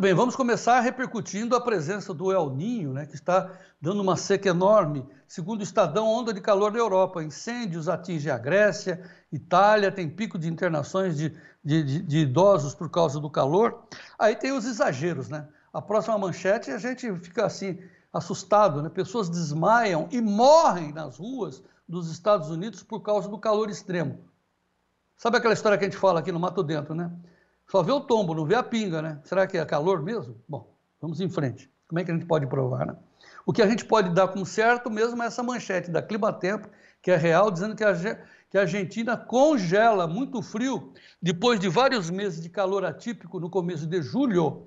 Muito bem, vamos começar repercutindo a presença do El Ninho, né, que está dando uma seca enorme. Segundo o Estadão, onda de calor na Europa. Incêndios atingem a Grécia, Itália tem pico de internações de, de, de, de idosos por causa do calor. Aí tem os exageros, né? A próxima manchete a gente fica assim, assustado, né? Pessoas desmaiam e morrem nas ruas dos Estados Unidos por causa do calor extremo. Sabe aquela história que a gente fala aqui no Mato Dentro, né? Só vê o tombo, não vê a pinga, né? Será que é calor mesmo? Bom, vamos em frente. Como é que a gente pode provar, né? O que a gente pode dar como certo mesmo é essa manchete da Climatempo, que é real, dizendo que a, que a Argentina congela muito frio depois de vários meses de calor atípico no começo de julho.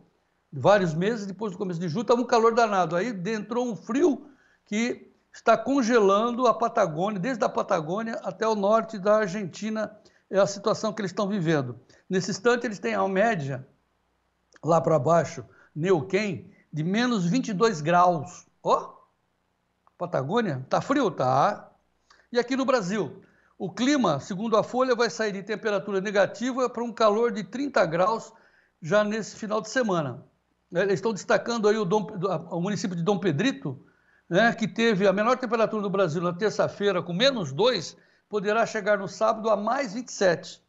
Vários meses depois do começo de julho, estava um calor danado. Aí entrou um frio que está congelando a Patagônia, desde a Patagônia até o norte da Argentina é a situação que eles estão vivendo. Nesse instante, eles têm a média, lá para baixo, Neuquén, de menos 22 graus. Ó, oh, Patagônia, tá frio? Tá. E aqui no Brasil, o clima, segundo a Folha, vai sair de temperatura negativa para um calor de 30 graus já nesse final de semana. É, eles estão destacando aí o, Dom, o município de Dom Pedrito, né, que teve a menor temperatura do Brasil na terça-feira, com menos 2 poderá chegar no sábado a mais 27.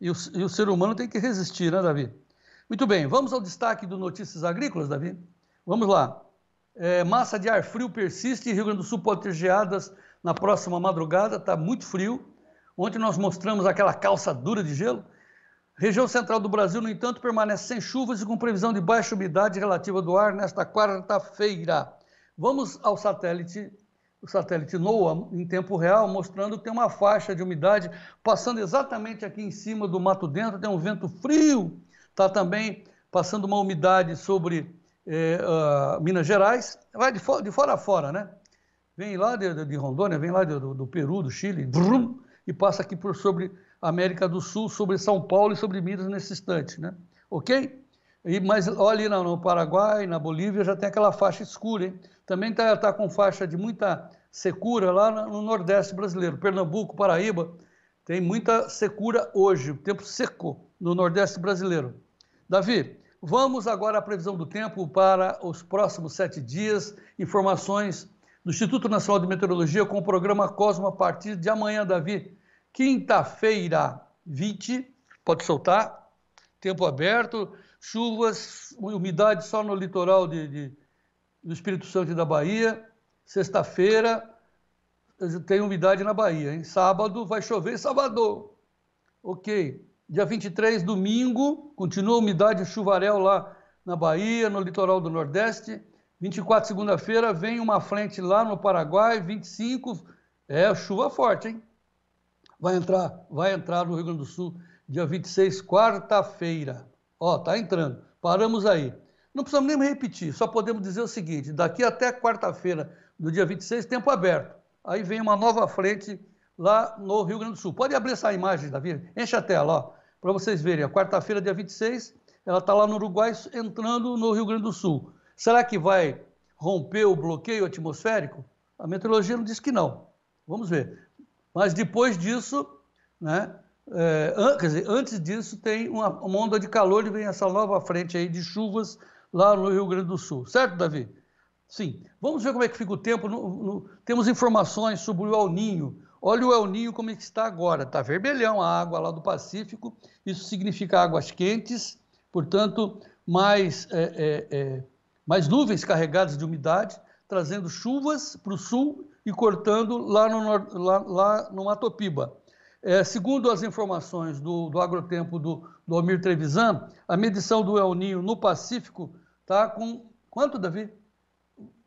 E o, e o ser humano tem que resistir, né, Davi? Muito bem, vamos ao destaque do Notícias Agrícolas, Davi? Vamos lá. É, massa de ar frio persiste e Rio Grande do Sul pode ter geadas na próxima madrugada, está muito frio. Ontem nós mostramos aquela calça dura de gelo. Região central do Brasil, no entanto, permanece sem chuvas e com previsão de baixa umidade relativa do ar nesta quarta-feira. Vamos ao satélite o satélite NOAA em tempo real, mostrando que tem uma faixa de umidade passando exatamente aqui em cima do Mato Dentro, tem um vento frio, está também passando uma umidade sobre uh, Minas Gerais, vai de, fo de, fora a fora, né? Vem lá de, de, de Rondônia, vem lá do, do Peru, do Chile, brum, e passa aqui por sobre América do Sul, sobre São Paulo e sobre Minas nesse instante, né? Ok? E, mas olha ali no, no Paraguai, na Bolívia, já tem aquela faixa escura, hein? também está tá com faixa de muita secura lá no Nordeste brasileiro. Pernambuco, Paraíba, tem muita secura hoje, tempo seco no Nordeste brasileiro. Davi, vamos agora à previsão do tempo para os próximos sete dias. Informações do Instituto Nacional de Meteorologia com o programa Cosmo a partir de amanhã, Davi. Quinta-feira, 20, pode soltar, tempo aberto, chuvas, umidade só no litoral de, de do Espírito Santo e da Bahia. Sexta-feira tem umidade na Bahia, hein? Sábado vai chover em Salvador. Ok. Dia 23, domingo, continua umidade chuvarel lá na Bahia, no litoral do Nordeste. 24, segunda-feira, vem uma frente lá no Paraguai. 25, é chuva forte, hein? Vai entrar, vai entrar no Rio Grande do Sul dia 26, quarta-feira. Ó, tá entrando. Paramos aí. Não precisamos nem repetir, só podemos dizer o seguinte: daqui até quarta-feira, do dia 26, tempo aberto. Aí vem uma nova frente lá no Rio Grande do Sul. Pode abrir essa imagem, Davi? Enche a tela, para vocês verem. A quarta-feira, dia 26, ela está lá no Uruguai entrando no Rio Grande do Sul. Será que vai romper o bloqueio atmosférico? A meteorologia não diz que não. Vamos ver. Mas depois disso, né, é, an, quer dizer, antes disso, tem uma, uma onda de calor e vem essa nova frente aí de chuvas lá no Rio Grande do Sul. Certo, Davi? Sim. Vamos ver como é que fica o tempo. No, no... temos informações sobre o El Ninho. Olha o El Ninho como é que está agora. Está vermelhão a água lá do Pacífico. Isso significa águas quentes, portanto, mais, é, é, é, mais nuvens carregadas de umidade, trazendo chuvas para o sul e cortando lá no, lá, lá no Matopiba. É, segundo as informações do, do Agrotempo do, do Almir Trevisan, a medição do El Ninho no Pacífico está com quanto, Davi?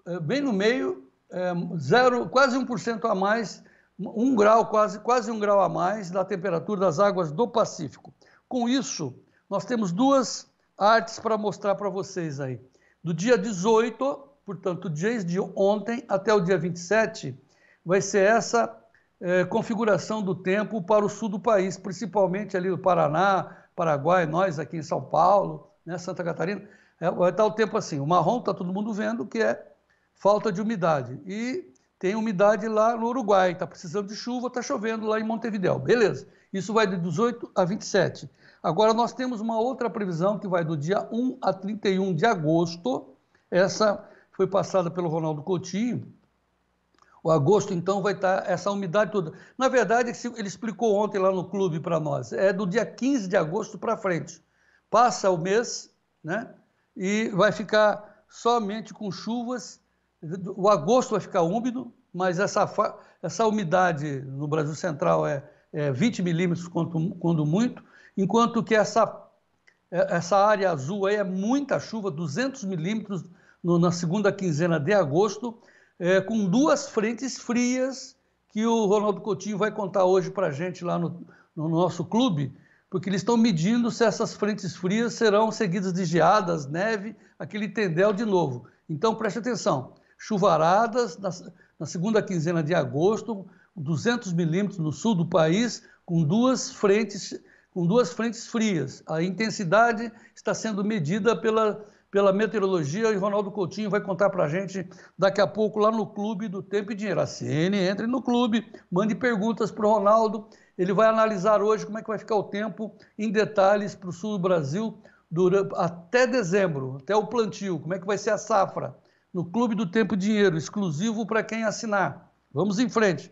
É, bem no meio, é, zero, quase 1% a mais, um grau, quase, quase um grau a mais da temperatura das águas do Pacífico. Com isso, nós temos duas artes para mostrar para vocês aí. Do dia 18, portanto, desde ontem até o dia 27, vai ser essa é, configuração do tempo para o sul do país, principalmente ali do Paraná, Paraguai, nós aqui em São Paulo, né, Santa Catarina. É, vai é estar o tempo assim. O marrom está todo mundo vendo que é falta de umidade. E tem umidade lá no Uruguai, está precisando de chuva, está chovendo lá em Montevideo. Beleza, isso vai de 18 a 27. Agora nós temos uma outra previsão que vai do dia 1 a 31 de agosto. Essa foi passada pelo Ronaldo Coutinho. O agosto, então, vai estar tá essa umidade toda. Na verdade, ele explicou ontem lá no clube para nós, é do dia 15 de agosto para frente. Passa o mês, né? e vai ficar somente com chuvas. O agosto vai ficar úmido, mas essa, essa umidade no Brasil Central é, é 20 milímetros quando, quando, muito, enquanto que essa, é, essa área azul aí é muita chuva, 200 milímetros na segunda quinzena de agosto, é, com duas frentes frias que o Ronaldo Coutinho vai contar hoje para a gente lá no, no nosso clube, porque eles estão medindo se essas frentes frias serão seguidas de geadas, neve, aquele tendel de novo. Então preste atenção: chuvaradas na, na segunda quinzena de agosto, 200 milímetros no sul do país, com duas frentes com duas frentes frias. A intensidade está sendo medida pela pela meteorologia e Ronaldo Coutinho vai contar para a gente daqui a pouco lá no Clube do Tempo e Dinheiro. A CN entre no clube, mande perguntas para o Ronaldo. Ele vai analisar hoje como é que vai ficar o tempo em detalhes para o sul do Brasil durante, até dezembro, até o plantio, como é que vai ser a safra. No Clube do Tempo e Dinheiro, exclusivo para quem assinar. Vamos em frente.